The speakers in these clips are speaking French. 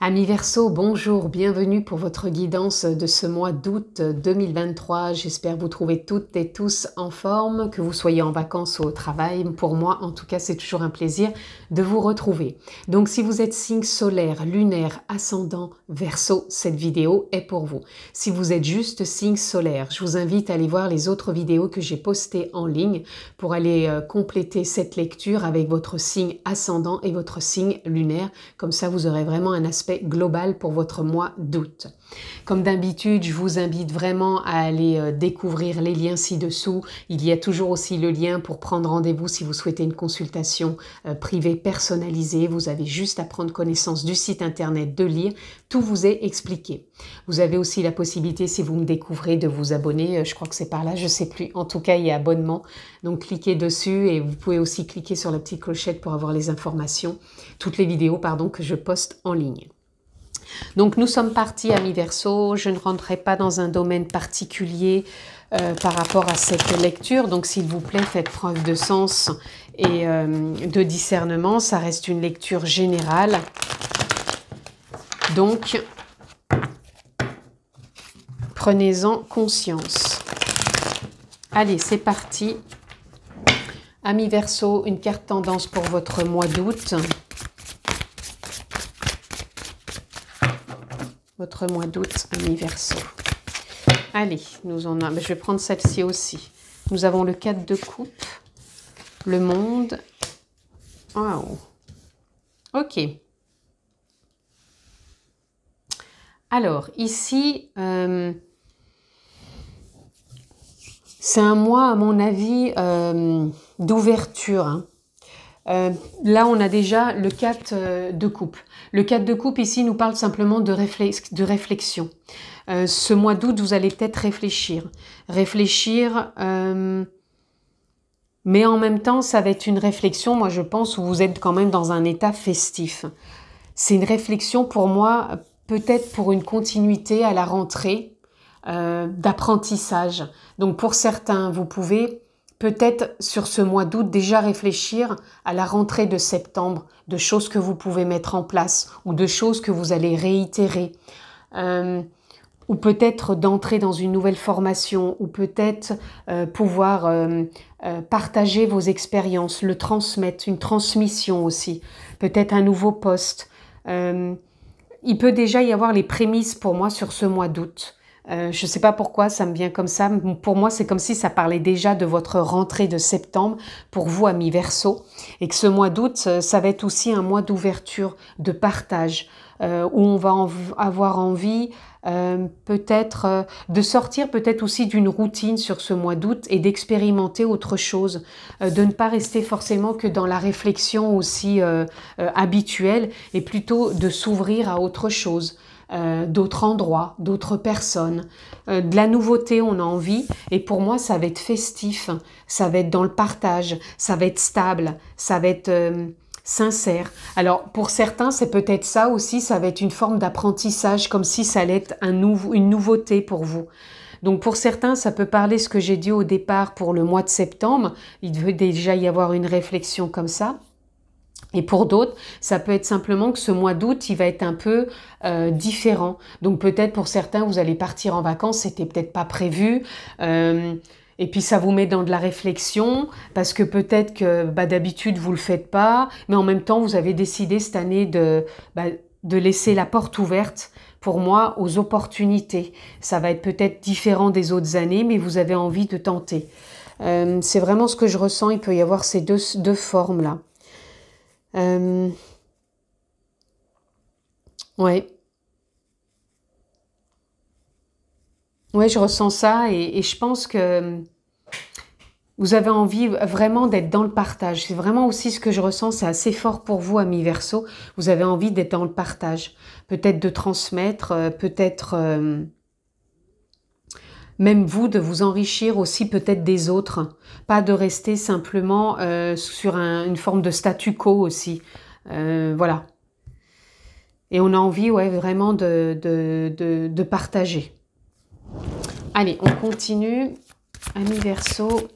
Amis Verseau, bonjour, bienvenue pour votre guidance de ce mois d'août 2023. J'espère vous trouver toutes et tous en forme, que vous soyez en vacances ou au travail. Pour moi, en tout cas, c'est toujours un plaisir de vous retrouver. Donc si vous êtes signe solaire, lunaire, ascendant, Verseau, cette vidéo est pour vous. Si vous êtes juste signe solaire, je vous invite à aller voir les autres vidéos que j'ai postées en ligne pour aller euh, compléter cette lecture avec votre signe ascendant et votre signe lunaire. Comme ça, vous aurez vraiment un aspect global pour votre mois d'août. Comme d'habitude, je vous invite vraiment à aller euh, découvrir les liens ci-dessous. Il y a toujours aussi le lien pour prendre rendez-vous si vous souhaitez une consultation euh, privée personnalisée. Vous avez juste à prendre connaissance du site internet, de lire. Tout vous est expliqué. Vous avez aussi la possibilité, si vous me découvrez, de vous abonner. Euh, je crois que c'est par là, je ne sais plus. En tout cas, il y a abonnement. Donc cliquez dessus et vous pouvez aussi cliquer sur la petite clochette pour avoir les informations, toutes les vidéos, pardon, que je poste en ligne. Donc nous sommes partis à mi verso, je ne rentrerai pas dans un domaine particulier euh, par rapport à cette lecture, donc s'il vous plaît faites preuve de sens et euh, de discernement, ça reste une lecture générale. Donc prenez-en conscience. Allez, c'est parti. Ami verso, une carte tendance pour votre mois d'août. votre mois d'août, anniversaire. Allez, nous en je vais prendre celle-ci aussi. Nous avons le 4 de coupe, le monde. Waouh. Ok. Alors, ici, euh, c'est un mois, à mon avis, euh, d'ouverture. Hein. Euh, là, on a déjà le 4 euh, de coupe. Le 4 de coupe, ici, nous parle simplement de, réflexion. Euh, ce mois d'août, vous allez peut-être réfléchir. Réfléchir, mais en même temps, ça va être une réflexion, moi, je pense, où vous êtes quand même dans un état festif. C'est une réflexion pour moi, peut-être pour une continuité à la rentrée d'apprentissage. Donc, pour certains, vous pouvez peut-être sur ce mois d'août déjà réfléchir à la rentrée de septembre, de choses que vous pouvez mettre en place ou de choses que vous allez réitérer. Euh, ou peut-être d'entrer dans une nouvelle formation, ou peut-être euh, pouvoir euh, partager vos expériences, le transmettre, une transmission aussi, peut-être un nouveau poste. il peut déjà y avoir les prémices pour moi sur ce mois d'août. Euh, je ne sais pas pourquoi ça me vient comme ça. Pour moi, c'est comme si ça parlait déjà de votre rentrée de septembre pour vous, amis verso. Et que ce mois d'août, euh, ça va être aussi un mois d'ouverture, de partage, euh, où on va avoir envie peut-être de sortir peut-être aussi d'une routine sur ce mois d'août et d'expérimenter autre chose, de ne pas rester forcément que dans la réflexion aussi habituelle et plutôt de s'ouvrir à autre chose. Euh, d'autres endroits, d'autres personnes. Euh, de la nouveauté, on a envie. Et pour moi, ça va être festif, ça va être dans le partage, ça va être stable, ça va être euh, sincère. Alors pour certains, c'est peut-être ça aussi, ça va être une forme d'apprentissage, comme si ça allait être une nouveauté pour vous. Donc pour certains, ça peut parler ce que j'ai dit au départ pour le mois de septembre. Il veut déjà y avoir une réflexion comme ça. Et pour d'autres, ça peut être simplement que ce mois d'août, il va être un peu euh, différent. Donc peut-être pour certains, vous allez partir en vacances, c'était peut-être pas prévu. Euh, et puis ça vous met dans de la réflexion parce que peut-être que bah, d'habitude vous le faites pas, mais en même temps vous avez décidé cette année de bah, de laisser la porte ouverte pour moi aux opportunités. Ça va être peut-être différent des autres années, mais vous avez envie de tenter. Euh, c'est vraiment ce que je ressens. Il peut y avoir ces deux, deux formes là. Oui, euh, Ouais. Ouais, je ressens ça et, je pense que euh, vous avez envie vraiment d'être dans le partage. C'est vraiment aussi ce que je ressens, c'est assez fort pour vous, Ami verso. Vous avez envie d'être dans le partage, peut-être de transmettre, euh, peut-être même vous, de vous enrichir aussi peut-être des autres. Pas de rester simplement euh, sur une forme de statu quo aussi. Euh, voilà. Et on a envie, ouais, vraiment de, partager. Allez, on continue. Ami verso.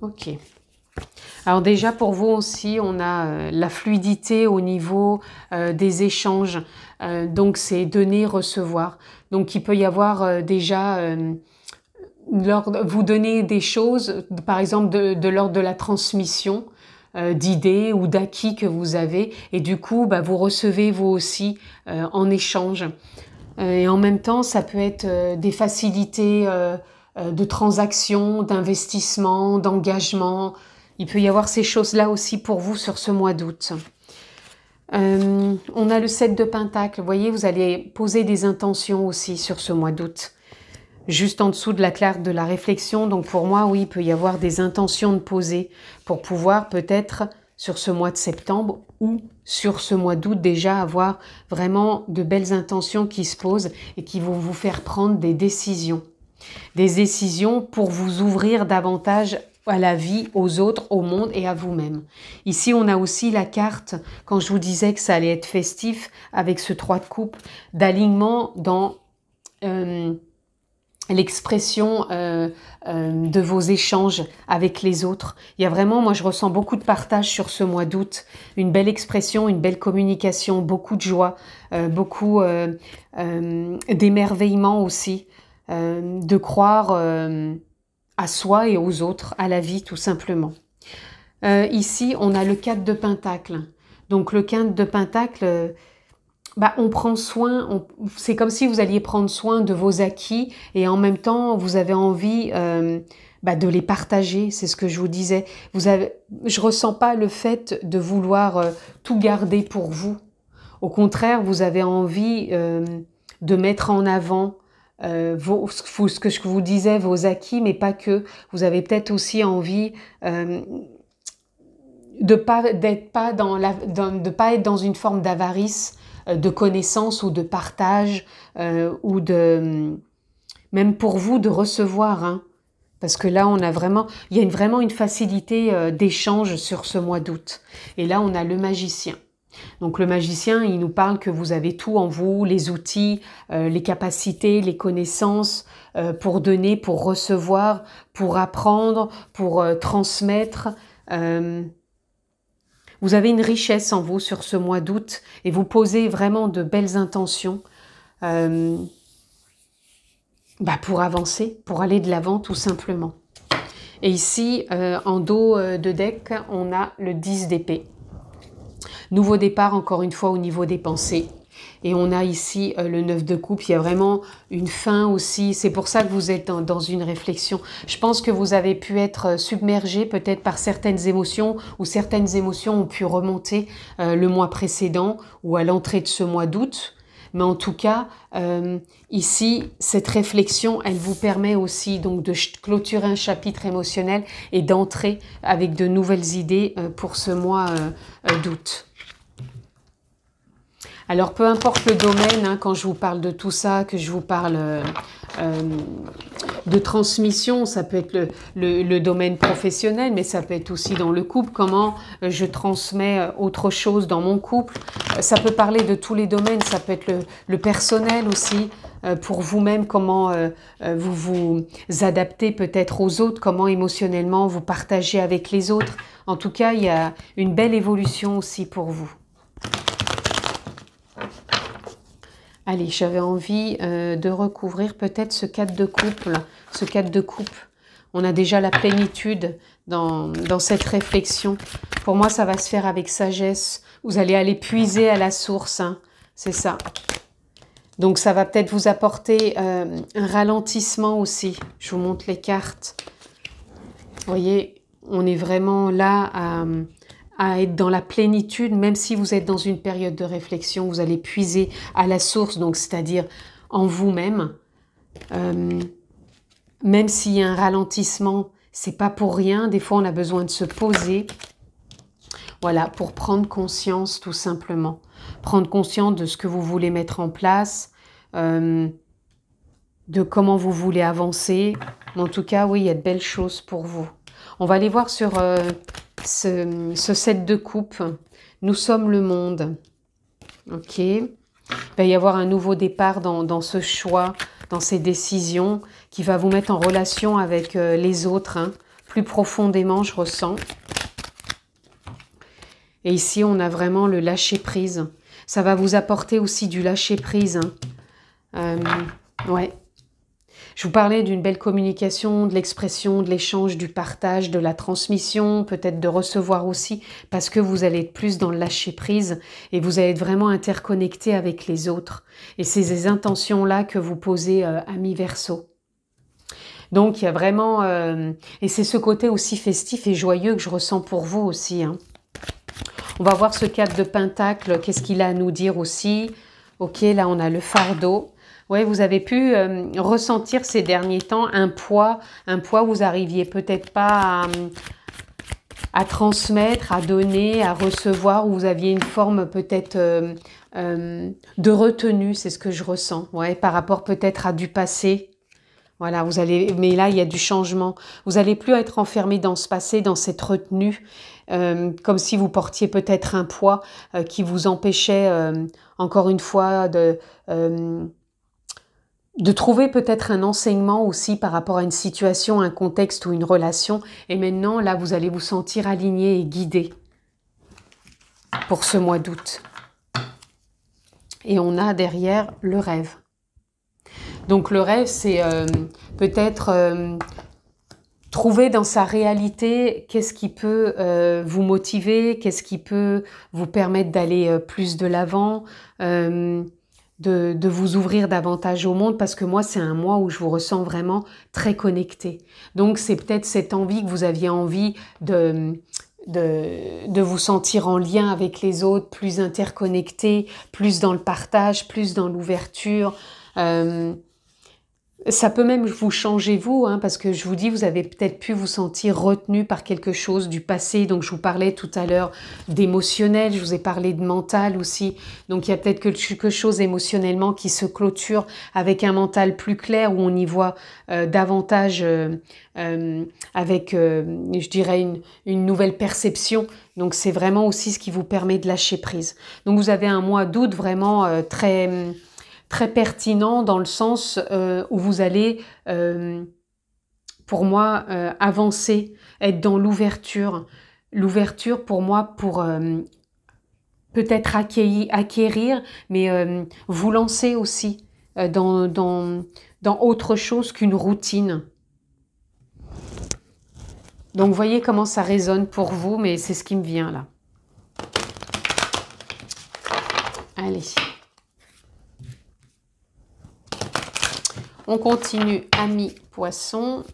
Ok. Alors déjà pour vous aussi, on a euh, la fluidité au niveau euh, des échanges. Euh, donc c'est donner, recevoir. Donc il peut y avoir déjà vous donner des choses, par exemple de, l'ordre de la transmission d'idées ou d'acquis que vous avez et du coup bah, vous recevez vous aussi en échange et en même temps ça peut être des facilités de transactions d'investissement d'engagement il peut y avoir ces choses-là aussi pour vous sur ce mois d'août. Euh, on a le 7 de Pentacle. Vous voyez, vous allez poser des intentions aussi sur ce mois d'août. Juste en dessous de la carte de la réflexion. Donc pour moi, oui, il peut y avoir des intentions de poser pour pouvoir peut-être sur ce mois de septembre ou sur ce mois d'août déjà avoir vraiment de belles intentions qui se posent et qui vont vous faire prendre des décisions. Des décisions pour vous ouvrir davantage à la vie, aux autres, au monde et à vous-même. Ici, on a aussi la carte, quand je vous disais que ça allait être festif avec ce trois de coupe, d'alignement dans euh, l'expression euh, euh, de vos échanges avec les autres. Il y a vraiment, moi je ressens beaucoup de partage sur ce mois d'août, une belle expression, une belle communication, beaucoup de joie, euh, beaucoup euh, euh, d'émerveillement aussi, de croire à soi et aux autres, à la vie tout simplement. Euh, ici, on a le 4 de Pentacle. Donc le 4 de Pentacle, euh, bah, on prend soin, c'est comme si vous alliez prendre soin de vos acquis et en même temps, vous avez envie euh, bah, de les partager, c'est ce que je vous disais. Vous avez, je ressens pas le fait de vouloir tout garder pour vous. Au contraire, vous avez envie de mettre en avant, euh, ce que je vous disais, vos acquis, mais pas que. Vous avez peut-être aussi envie euh, de pas d'être pas dans, pas être dans une forme d'avarice, euh, de connaissance ou de partage ou de même pour vous de recevoir. Hein. parce que là, on a vraiment, il y a vraiment une facilité d'échange sur ce mois d'août. Et là, on a le magicien. Donc le magicien, il nous parle que vous avez tout en vous, les outils, euh, les capacités, les connaissances euh, pour donner, pour recevoir, pour apprendre, pour euh, transmettre. vous avez une richesse en vous sur ce mois d'août et vous posez vraiment de belles intentions bah, pour avancer, pour aller de l'avant tout simplement. Et ici, en dos de deck, on a le 10 d'épée. Nouveau départ, encore une fois, au niveau des pensées. Et on a ici euh, le 9 de coupe, il y a vraiment une fin aussi. C'est pour ça que vous êtes dans, une réflexion. Je pense que vous avez pu être euh, submergé peut-être par certaines émotions ou certaines émotions ont pu remonter euh, le mois précédent ou à l'entrée de ce mois d'août. Mais en tout cas, euh, ici, cette réflexion, elle vous permet aussi donc de clôturer un chapitre émotionnel et d'entrer avec de nouvelles idées euh, pour ce mois euh, d'août. Alors peu importe le domaine, hein, quand je vous parle de tout ça, que je vous parle de transmission, ça peut être le, domaine professionnel, mais ça peut être aussi dans le couple, comment euh, je transmets euh, autre chose dans mon couple. Euh, ça peut parler de tous les domaines, ça peut être le, le personnel aussi, pour vous-même, comment vous vous adaptez peut-être aux autres, comment émotionnellement vous partagez avec les autres. En tout cas, il y a une belle évolution aussi pour vous. Allez, j'avais envie euh, de recouvrir peut-être ce cadre de couple, ce cadre de couple. On a déjà la plénitude dans, cette réflexion. Pour moi, ça va se faire avec sagesse. Vous allez aller puiser à la source, hein. c'est ça. Donc ça va peut-être vous apporter euh, un ralentissement aussi. Je vous montre les cartes. Vous voyez, on est vraiment là à à être dans la plénitude, même si vous êtes dans une période de réflexion, vous allez puiser à la source, donc c'est-à-dire en vous-même. Euh, même s'il y a un ralentissement, c'est pas pour rien. Des fois, on a besoin de se poser, voilà, pour prendre conscience tout simplement, prendre conscience de ce que vous voulez mettre en place, euh, de comment vous voulez avancer. en tout cas, oui, il y a de belles choses pour vous. On va aller voir sur euh, ce, ce set de coupe. Nous sommes le monde. Ok Il va y avoir un nouveau départ dans, ce choix, dans ces décisions, qui va vous mettre en relation avec euh, les autres, hein. plus profondément, je ressens. Et ici, on a vraiment le lâcher-prise. Ça va vous apporter aussi du lâcher-prise. Hein. Euh, ouais. Je vous parlais d'une belle communication, de l'expression, de l'échange, du partage, de la transmission, peut-être de recevoir aussi, parce que vous allez être plus dans le lâcher-prise et vous allez être vraiment interconnecté avec les autres. Et c'est ces intentions-là que vous posez euh, à mi-verso. Donc il y a vraiment... Euh, et c'est ce côté aussi festif et joyeux que je ressens pour vous aussi. Hein. On va voir ce cadre de Pentacle, qu'est-ce qu'il a à nous dire aussi. Ok, là on a le fardeau ouais, vous avez pu euh, ressentir ces derniers temps un poids, un poids où vous arriviez peut-être pas à, transmettre, à donner, à recevoir, où vous aviez une forme peut-être euh, euh, de retenue, c'est ce que je ressens, ouais, par rapport peut-être à du passé. Voilà, vous allez, mais là il y a du changement. Vous n'allez plus être enfermé dans ce passé, dans cette retenue, comme si vous portiez peut-être un poids qui vous empêchait, encore une fois, de de trouver peut-être un enseignement aussi par rapport à une situation, un contexte ou une relation. Et maintenant, là, vous allez vous sentir aligné et guidé pour ce mois d'août. Et on a derrière le rêve. Donc le rêve, c'est euh, peut-être euh, trouver dans sa réalité qu'est-ce qui peut euh, vous motiver, qu'est-ce qui peut vous permettre d'aller plus de l'avant de, vous ouvrir davantage au monde parce que moi, c'est un mois où je vous ressens vraiment très connecté. Donc, c'est peut-être cette envie que vous aviez envie de, de, vous sentir en lien avec les autres, plus interconnecté, plus dans le partage, plus dans l'ouverture. Euh, ça peut même vous changer vous, hein, parce que je vous dis, vous avez peut-être pu vous sentir retenu par quelque chose du passé. Donc je vous parlais tout à l'heure d'émotionnel, je vous ai parlé de mental aussi. Donc il y a peut-être quelque chose émotionnellement qui se clôture avec un mental plus clair, où on y voit euh, davantage euh, euh, avec, je dirais, une, une nouvelle perception donc c'est vraiment aussi ce qui vous permet de lâcher prise. Donc vous avez un mois d'août vraiment très très pertinent dans le sens euh, où vous allez, euh, pour moi, euh, avancer, être dans l'ouverture. L'ouverture, pour moi, pour peut-être acquérir, acquérir, mais vous lancer aussi dans, dans, dans autre chose qu'une routine. Donc, voyez comment ça résonne pour vous, mais c'est ce qui me vient là. On continue, ami poisson.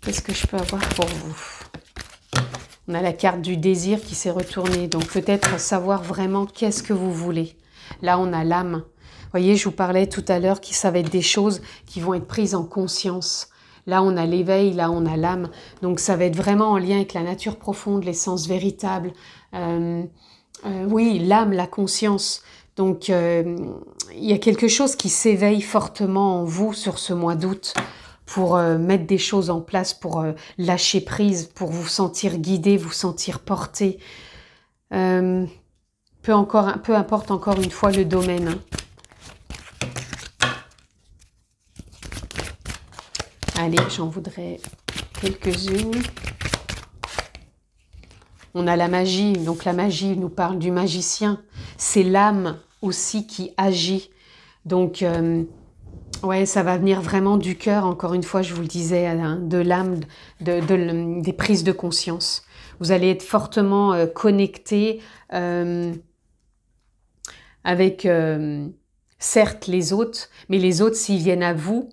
Qu'est-ce que je peux avoir pour vous On a la carte du désir qui s'est retournée. Donc peut-être savoir vraiment qu'est-ce que vous voulez. Là, on a l'âme. Voyez, je vous parlais tout à l'heure qui ça va être des choses qui vont être prises en conscience. Là, on a l'éveil, là, on a l'âme. Donc, ça va être vraiment en lien avec la nature profonde, l'essence véritable. Euh, euh, oui, l'âme, la conscience. Donc euh, il y a quelque chose qui s'éveille fortement en vous sur ce mois d'août pour euh, mettre des choses en place, pour euh, lâcher prise, pour vous sentir guidé, vous sentir porté. peu, encore, peu importe encore une fois le domaine. Hein. Allez, j'en voudrais quelques-unes. On a la magie, donc la magie nous parle du magicien. C'est l'âme aussi qui agit. Donc, euh, ouais, ça va venir vraiment du cœur, encore une fois, je vous le disais, de l'âme, des prises de conscience. Vous allez être fortement euh, connecté euh, avec, certes, les autres, mais les autres, s'ils viennent à vous,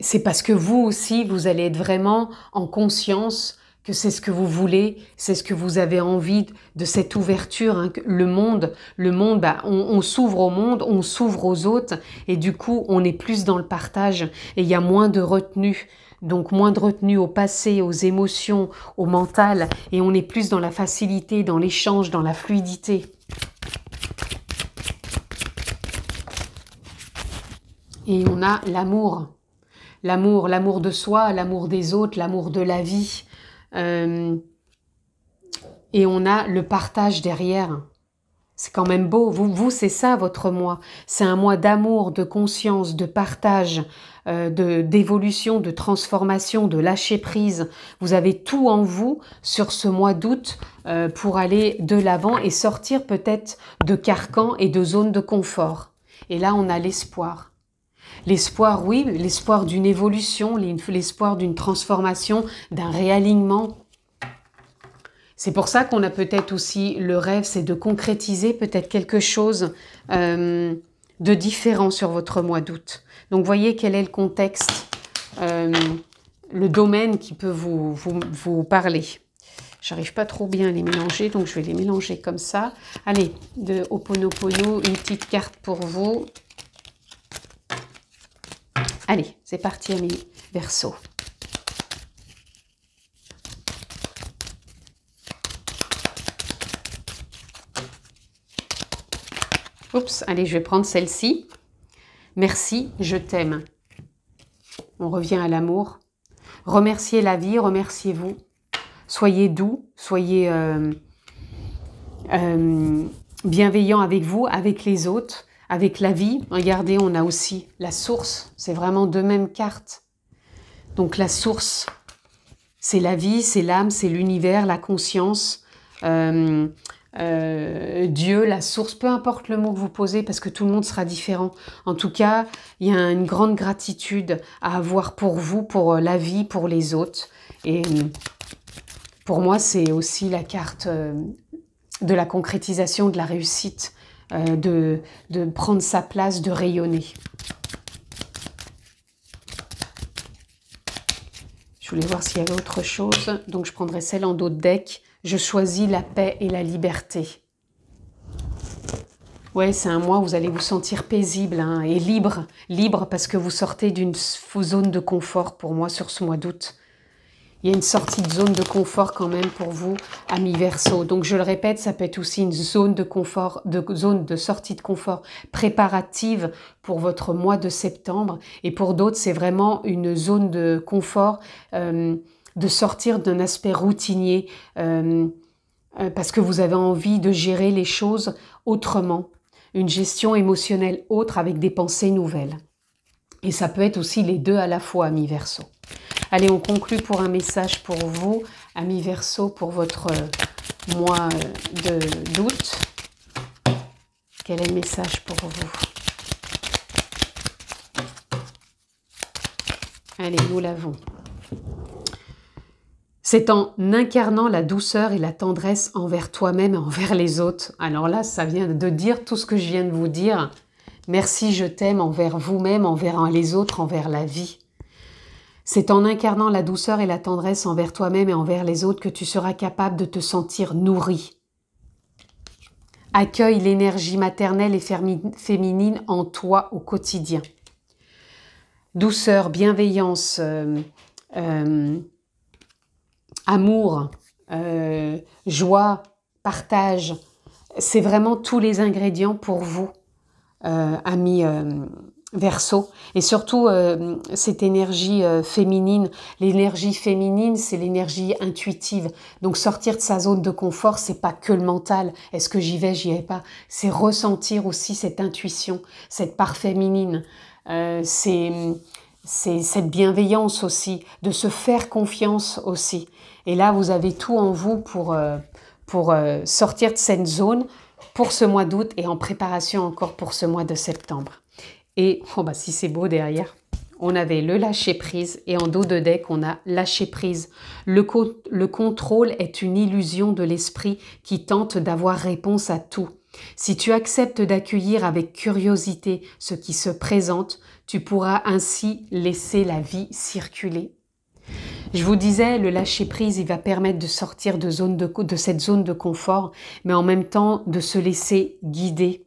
c'est parce que vous aussi, vous allez être vraiment en conscience que c'est ce que vous voulez, c'est ce que vous avez envie de cette ouverture. Hein, le monde, le monde, bah, on, on s'ouvre au monde, on s'ouvre aux autres, et du coup, on est plus dans le partage, et il y a moins de retenue. Donc moins de retenue au passé, aux émotions, au mental, et on est plus dans la facilité, dans l'échange, dans la fluidité. Et on a l'amour. L'amour, l'amour de soi, l'amour des autres, l'amour de la vie. Euh, et on a le partage derrière. C'est quand même beau. Vous, vous c'est ça votre mois, C'est un mois d'amour, de conscience, de partage, euh, de d'évolution, de transformation, de lâcher prise. Vous avez tout en vous sur ce mois d'août euh, pour aller de l'avant et sortir peut-être de carcans et de zones de confort. Et là, on a l'espoir. L'espoir, oui, l'espoir d'une évolution, l'espoir d'une transformation, d'un réalignement. C'est pour ça qu'on a peut-être aussi le rêve, c'est de concrétiser peut-être quelque chose euh, de différent sur votre mois d'août. Donc voyez quel est le contexte, euh, le domaine qui peut vous, vous, vous parler. J'arrive pas trop bien à les mélanger, donc je vais les mélanger comme ça. Allez, de Ho'oponopono, une petite carte pour vous. Allez, c'est parti, amis verso. Oups, allez, je vais prendre celle-ci. Merci, je t'aime. On revient à l'amour. Remerciez la vie, remerciez-vous. Soyez doux, soyez euh, euh, bienveillant avec vous, avec les autres avec la vie. Regardez, on a aussi la source. C'est vraiment deux mêmes cartes. Donc la source, c'est la vie, c'est l'âme, c'est l'univers, la conscience, euh, euh, Dieu, la source, peu importe le mot que vous posez, parce que tout le monde sera différent. En tout cas, il y a une grande gratitude à avoir pour vous, pour euh, la vie, pour les autres. Et pour moi, c'est aussi la carte de la concrétisation, de la réussite. Euh, de, de prendre sa place, de rayonner. Je voulais voir s'il y avait autre chose, donc je prendrai celle en dos de deck. Je choisis la paix et la liberté. Ouais, c'est un mois où vous allez vous sentir paisible hein, et libre. Libre parce que vous sortez d'une zone de confort pour moi sur ce mois d'août il y a une sortie de zone de confort quand même pour vous, amis verso. Donc je le répète, ça peut être aussi une zone de confort, de zone de sortie de confort préparative pour votre mois de septembre. Et pour d'autres, c'est vraiment une zone de confort euh, de sortir d'un aspect routinier euh, euh, parce que vous avez envie de gérer les choses autrement, une gestion émotionnelle autre avec des pensées nouvelles. Et ça peut être aussi les deux à la fois, amis verso. Allez, on conclut pour un message pour vous, Ami Verseau, pour votre mois de d'août. Quel est le message pour vous Allez, nous l'avons. C'est en incarnant la douceur et la tendresse envers toi-même et envers les autres. Alors là, ça vient de dire tout ce que je viens de vous dire. Merci, je t'aime envers vous-même, envers les autres, envers la vie. C'est en incarnant la douceur et la tendresse envers toi-même et envers les autres que tu seras capable de te sentir nourri. Accueille l'énergie maternelle et féminine en toi au quotidien. Douceur, bienveillance, euh, euh, amour, euh, joie, partage, c'est vraiment tous les ingrédients pour vous, amis verso et surtout euh, cette énergie euh, féminine l'énergie féminine c'est l'énergie intuitive donc sortir de sa zone de confort c'est pas que le mental est-ce que j'y vais j'y vais pas c'est ressentir aussi cette intuition cette part féminine euh, c'est c'est cette bienveillance aussi de se faire confiance aussi et là vous avez tout en vous pour pour sortir de cette zone pour ce mois d'août et en préparation encore pour ce mois de septembre et oh bah, si c'est beau derrière, on avait le lâcher prise et en dos de deck, on a lâcher prise. Le, le contrôle est une illusion de l'esprit qui tente d'avoir réponse à tout. Si tu acceptes d'accueillir avec curiosité ce qui se présente, tu pourras ainsi laisser la vie circuler. Je vous disais, le lâcher-prise, il va permettre de sortir de, de, de cette zone de confort, mais en même temps de se laisser guider,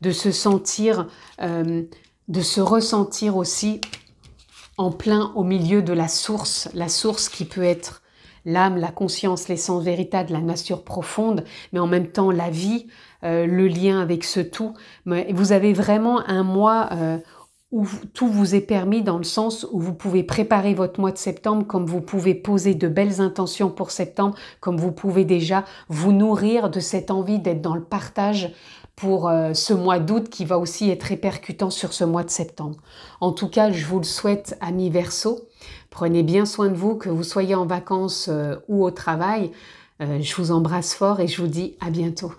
de se sentir euh, de se ressentir aussi en plein au milieu de la source, la source qui peut être l'âme, la conscience, l'essence véritable, la nature profonde, mais en même temps la vie, euh, le lien avec ce tout. vous avez vraiment un moi... Euh, où tout vous est permis dans le sens où vous pouvez préparer votre mois de septembre, comme vous pouvez poser de belles intentions pour septembre, comme vous pouvez déjà vous nourrir de cette envie d'être dans le partage pour euh, ce mois d'août qui va aussi être répercutant sur ce mois de septembre. En tout cas, je vous le souhaite, amis verso, Prenez bien soin de vous, que vous soyez en vacances euh, ou au travail. Euh, je vous embrasse fort et je vous dis à bientôt.